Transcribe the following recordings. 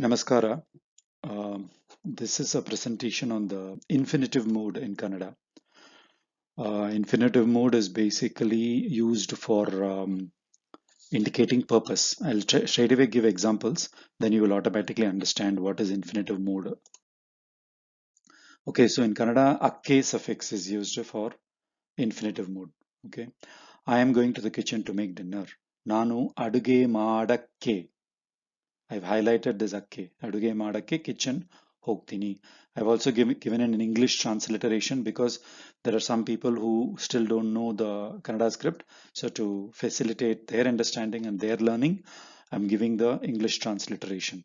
Namaskara. Uh, this is a presentation on the infinitive mode in Kannada. Uh, infinitive mode is basically used for um, indicating purpose. I'll straight away give examples, then you will automatically understand what is infinitive mode. Okay, so in Kannada, akke suffix is used for infinitive mode. Okay, I am going to the kitchen to make dinner. Nanu aduge madakke I've highlighted this ಅಕ್ಕೆ ಅಡುಗೆ ಮಾಡೋಕ್ಕೆ kitchen ಹೋಗ್ತೀನಿ I've also give, given an English transliteration because there are some people who still don't know the Kannada script. So to facilitate their understanding and their learning, I'm giving the English transliteration.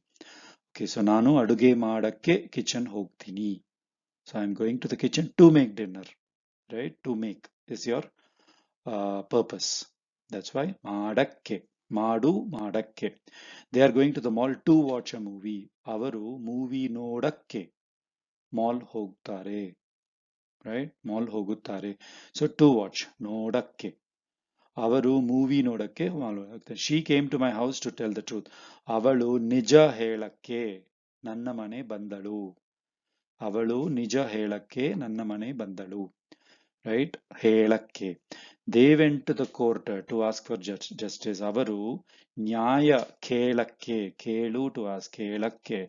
Okay, so ನಾನು ಅಡುಗೆ ಮಾಡೋಕ್ಕೆ kitchen ಹೋಗ್ತೀನಿ So I'm going to the kitchen to make dinner, right? To make is your uh, purpose. That's why ಮಾಡಕ್ಕೆ ಮಾಡು ಮಾಡಕ್ಕೆ they are going to the mall to watch a movie ಅವರು movie ನೋಡಕ್ಕೆ mall ಹೋಗ್ತಾರೆ right mall ಹೋಗುತ್ತಾರೆ so to watch ನೋಡಕ್ಕೆ ಅವರು movie ನೋಡಕ್ಕೆ ಮಾಲ್ ಹೋಗ್ತಾರೆ she came to my house to tell the truth ಅವಳು ನಿಜ ಹೇಳಕ್ಕೆ ನನ್ನ ಮನೆ ಬಂದಳು ಅವಳು ನಿಜ ಹೇಳಕ್ಕೆ ನನ್ನ ಮನೆ ಬಂದಳು ರೈಟ್ ಹೇಳಕ್ಕೆ they went to the court to ask for justice ಅವರು ನ್ಯಾಯ ಕೇಳಕ್ಕೆ ಕೇಳು ಟು ಆಸ್ಕ್ ಕೇಳಕ್ಕೆ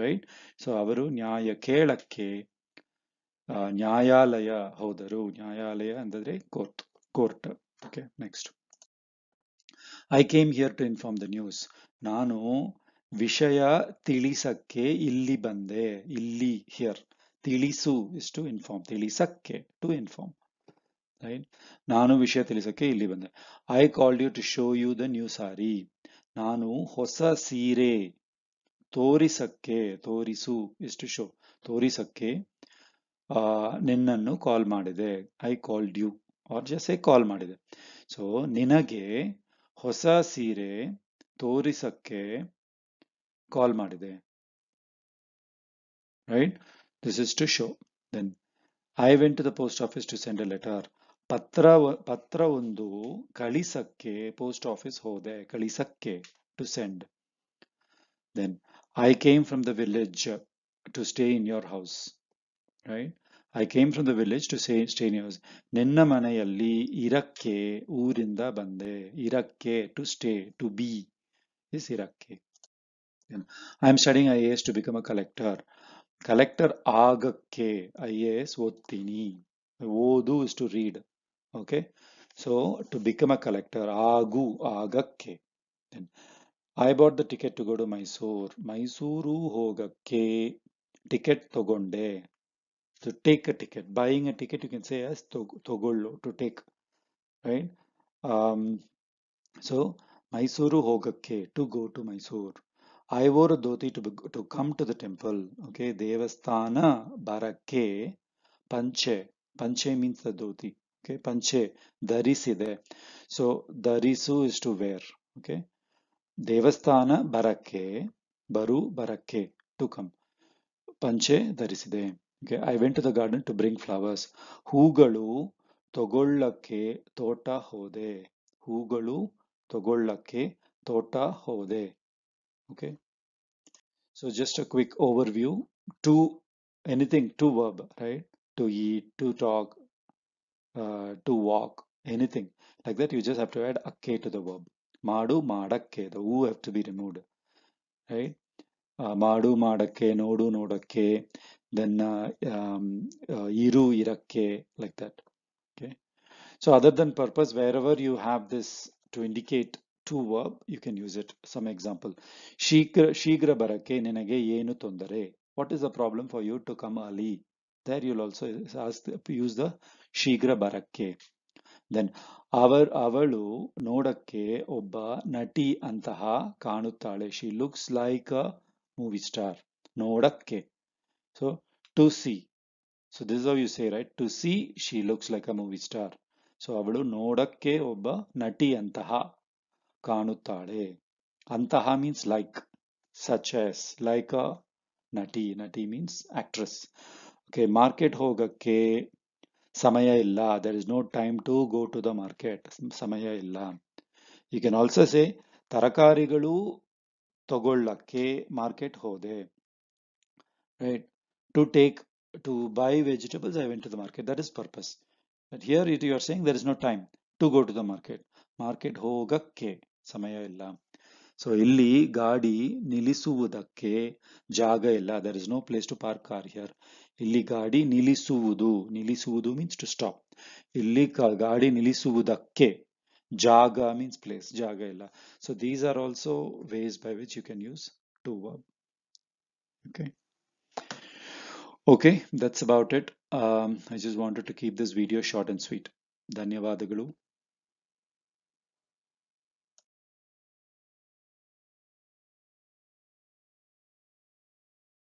ರೈಟ್ ಸೊ ಅವರು ನ್ಯಾಯ ಕೇಳಕ್ಕೆ ನ್ಯಾಯಾಲಯ ಹೋದರು ನ್ಯಾಯಾಲಯ ಅಂತಂದ್ರೆ court court okay next I came here to inform the news ನಾನು ವಿಷಯ ತಿಳಿಸಕ್ಕೆ ಇಲ್ಲಿ ಬಂದೆ ಇಲ್ಲಿ ಹಿಯರ್ ತಿಳಿಸು ಇಸ್ ಟು ಇನ್ಫಾರ್ಮ್ ತಿಳಿಸಕ್ಕೆ ಟು ಇನ್ಫಾರ್ಮ್ ರೈಟ್ ನಾನು ವಿಷಯ ತಿಳಿಸಕ್ಕೆ ಇಲ್ಲಿ ಬಂದೆ I call you to show you the new sari ನಾನು ಹೊಸ ಸೀರೆ ತೋರಿಸಕ್ಕೆ ತೋರಿಸು ಇಸ್ ಟು ಶೋ ತೋರಿಸಕ್ಕೆ ನಿನ್ನನ್ನು ಕಾಲ್ ಮಾಡಿದೆ I call you or just I call ಮಾಡಿದೆ ಸೊ ನಿನಗೆ ಹೊಸ ಸೀರೆ ತೋರಿಸಕ್ಕೆ ಕಾಲ್ ಮಾಡಿದೆ right this is to show then I went to the post office to send a letter ಪತ್ರ ಪತ್ರ ಒಂದು ಕಳಿಸಕ್ಕೆ ಪೋಸ್ಟ್ ಆಫೀಸ್ ಹೋದೆ ಕಳಿಸಕ್ಕೆ to send then I came from the village to stay in your house right I came from the village to stay stay in house ನಿನ್ನ ಮನೆಯಲ್ಲಿ ಇರಕ್ಕೆ ಊರಿಂದ ಬಂದೆ ಇರಕ್ಕೆ to stay to be is ಇರಕ್ಕೆ I am studying I A S to become a collector collector ಆಗಕ್ಕೆ I A S ಓದ್ತೀನಿ ಓದು is to read okay so to become a collector agu agakke then i bought the ticket to go to mysore mysuru hogakke ticket togonde to take a ticket buying a ticket you can say as togollo to take right um, so Mysuru to to go to Mysore I wore dhoti to to come to the temple okay ದೇವಸ್ಥಾನ ಬರಕ್ಕೆ ಪಂಚೆ ಪಂಚೆ means the dhoti okay panche dharisida so darisu is to wear okay Devastana barake, baru barake to come panche dharisida okay i went to the garden to bring flowers hugalu togollakke tota hode hugalu togollakke tota de. okay so just a quick overview to anything to verb right to eat to talk uh, to walk anything like that you just have to add akke to the verb madu madakke the u have to be removed right uh, madu madakke nodu nodakke then uh, um, uh, iru irakke like that okay so other than purpose wherever you have this to indicate to verb you can use it some example shigra shigra barake ninage yenu tondare what is the problem for you to come early ಶೀಘ್ರ ಬರಕ್ಕೆ then hour ಅವಳು ನೋಡಕ್ಕೆ ಒಬ್ಬ ನಟಿ ಅಂತಹ ಕಾಣುತ್ತಾಳೆ she looks like a movie star ನೋಡಕ್ಕೆ to see like a movie star so ಅವಳು ನೋಡಕ್ಕೆ ಒಬ್ಬ ನಟಿ ಅಂತಹ ಕಾಣುತ್ತಾಳೆ ಅಂತಹ means like such as like a ನಟಿ ನಟಿ ಮೀನ್ಸ್ ಆಕ್ಟ್ರೆಸ್ ಮಾರ್ಕೆಟ್ ಹೋಗಕ್ಕೆ ಸಮಯ ಇಲ್ಲ there is no time to go to the market ಸಮಯ ಇಲ್ಲ ಯು ಕೆನ್ ಆಲ್ಸೋ ಸೇ ತರಕಾರಿಗಳು ತಗೊಳ್ಳಕ್ಕೆ ಮಾರ್ಕೆಟ್ ಹೋದೆ right to take to buy went to the market there is purpose here say there is no time to go to the market market ಹೋಗಕ್ಕೆ ಸಮಯ ಇಲ್ಲ so ಇಲ್ಲಿ ಗಾಡಿ ನಿಲ್ಲಿಸುವುದಕ್ಕೆ ಜಾಗ ಇಲ್ಲ there is no place to park car here ಇಲ್ಲಿ ಗಾಡಿ ನಿಲ್ಲಿಸುವುದು ನಿಲ್ಲಿಸುವುದು ಮೀನ್ಸ್ ಟು ಸ್ಟಾಪ್ ಇಲ್ಲಿ ಗಾಡಿ ನಿಲ್ಲಿಸುವುದಕ್ಕೆ jaga means place jaga illa so these are also ways by which you can use to verb okay okay that's about it um, i just wanted to keep this video short and sweet ಧನ್ಯವಾದಗಳು